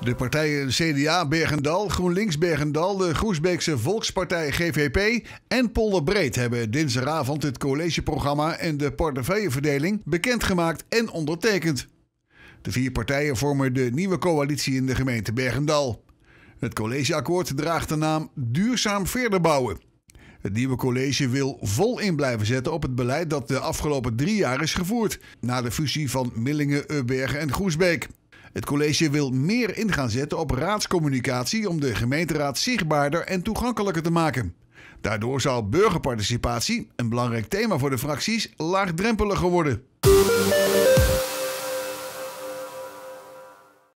De partijen CDA Bergendal, GroenLinks Bergendal, de Groesbeekse Volkspartij GVP en Polderbreed hebben dinsdagavond het collegeprogramma en de portefeuilleverdeling bekendgemaakt en ondertekend. De vier partijen vormen de nieuwe coalitie in de gemeente Bergendal. Het collegeakkoord draagt de naam Duurzaam verder bouwen. Het nieuwe college wil vol in blijven zetten op het beleid dat de afgelopen drie jaar is gevoerd, na de fusie van Millingen, Ubbergen en Groesbeek. Het college wil meer in gaan zetten op raadscommunicatie om de gemeenteraad zichtbaarder en toegankelijker te maken. Daardoor zal burgerparticipatie, een belangrijk thema voor de fracties, laagdrempeliger worden.